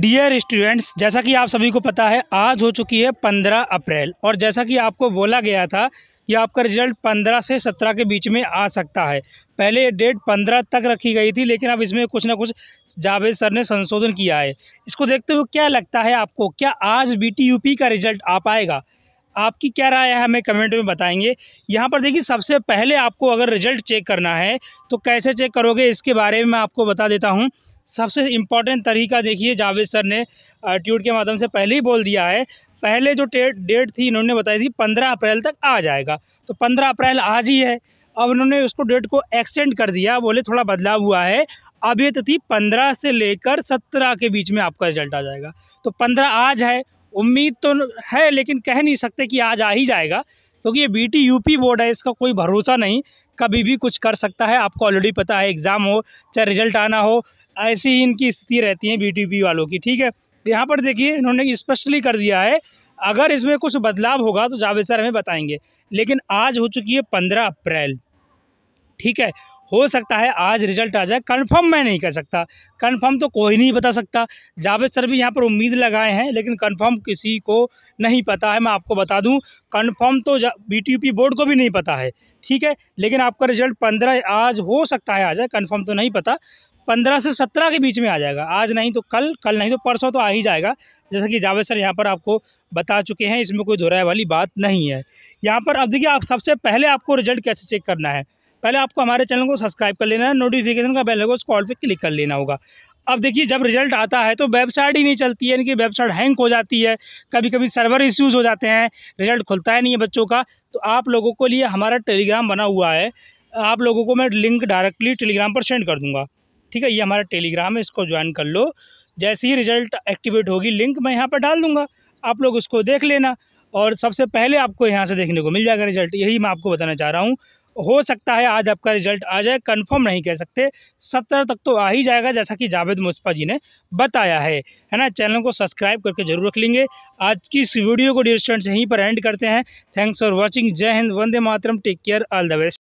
dear students जैसा कि आप सभी को पता है आज हो चुकी है पंद्रह अप्रैल और जैसा कि आपको बोला गया था कि आपका रिजल्ट पंद्रह से सत्रह के बीच में आ सकता है पहले ये डेट पंद्रह तक रखी गई थी लेकिन अब इसमें कुछ ना कुछ जावेद सर ने संशोधन किया है इसको देखते हुए क्या लगता है आपको क्या आज बी का रिजल्ट आ पाएगा आपकी क्या राय है हमें कमेंट में बताएंगे यहाँ पर देखिए सबसे पहले आपको अगर रिजल्ट चेक करना है तो कैसे चेक करोगे इसके बारे में मैं आपको बता देता हूँ सबसे इम्पॉर्टेंट तरीका देखिए जावेद सर ने ट्यूट के माध्यम से पहले ही बोल दिया है पहले जो डेट थी इन्होंने बताई थी पंद्रह अप्रैल तक आ जाएगा तो पंद्रह अप्रैल आज ही है अब उन्होंने उसको डेट को एक्सटेंड कर दिया बोले थोड़ा बदलाव हुआ है अब ये तो थी पंद्रह से लेकर सत्रह के बीच में आपका रिजल्ट आ जाएगा तो पंद्रह आज है उम्मीद तो है लेकिन कह नहीं सकते कि आज आ ही जाएगा क्योंकि ये बीटी यूपी बोर्ड है इसका कोई भरोसा नहीं कभी भी कुछ कर सकता है आपको ऑलरेडी पता है एग्ज़ाम हो चाहे रिजल्ट आना हो ऐसी ही इनकी स्थिति रहती है बीटीपी वालों की ठीक है यहाँ पर देखिए इन्होंने स्पष्टली कर दिया है अगर इसमें कुछ बदलाव होगा तो जावेद सर हमें बताएंगे लेकिन आज हो चुकी है पंद्रह अप्रैल ठीक है हो सकता है आज रिजल्ट आ जाए कन्फर्म मैं नहीं कर सकता कन्फर्म तो कोई नहीं बता सकता जावेद सर भी यहाँ पर उम्मीद लगाए हैं लेकिन कन्फर्म किसी को नहीं पता है मैं आपको बता दूँ कन्फर्म तो बीटीपी बोर्ड को भी नहीं पता है ठीक है लेकिन आपका रिजल्ट पंद्रह आज हो सकता है आ जाए कन्फर्म तो नहीं पता पंद्रह से सत्रह के बीच में आ जाएगा आज नहीं तो कल कल नहीं तो परसों तो आ ही जाएगा जैसा कि जावेद सर यहाँ पर आपको बता चुके हैं इसमें कोई दोहराए वाली बात नहीं है यहाँ पर अब देखिए आप सबसे पहले आपको रिजल्ट कैसे चेक करना है पहले आपको हमारे चैनल को सब्सक्राइब कर लेना है नोटिफिकेशन का बेल है उसको कॉल पर क्लिक कर लेना होगा अब देखिए जब रिजल्ट आता है तो वेबसाइट ही नहीं चलती है इनकी वेबसाइट हैंग हो जाती है कभी कभी सर्वर इश्यूज़ हो जाते हैं रिजल्ट खुलता है नहीं है बच्चों का तो आप लोगों को लिए हमारा टेलीग्राम बना हुआ है आप लोगों को मैं लिंक डायरेक्टली टेलीग्राम पर सेंड कर दूँगा ठीक है ये हमारा टेलीग्राम है इसको ज्वाइन कर लो जैसे ही रिजल्ट एक्टिवेट होगी लिंक मैं यहाँ पर डाल दूँगा आप लोग उसको देख लेना और सबसे पहले आपको यहाँ से देखने को मिल जाएगा रिजल्ट यही मैं आपको बताना चाह रहा हूँ हो सकता है आज आपका रिजल्ट आ जाए कंफर्म नहीं कह सकते सत्रह तक तो आ ही जाएगा जैसा कि जावेद मुस्पा जी ने बताया है है ना चैनल को सब्सक्राइब करके जरूर रख लेंगे आज की इस वीडियो को डिस्टेंट यहीं पर एंड करते हैं थैंक्स फॉर वॉचिंग जय हिंद वंदे मातरम take care all the best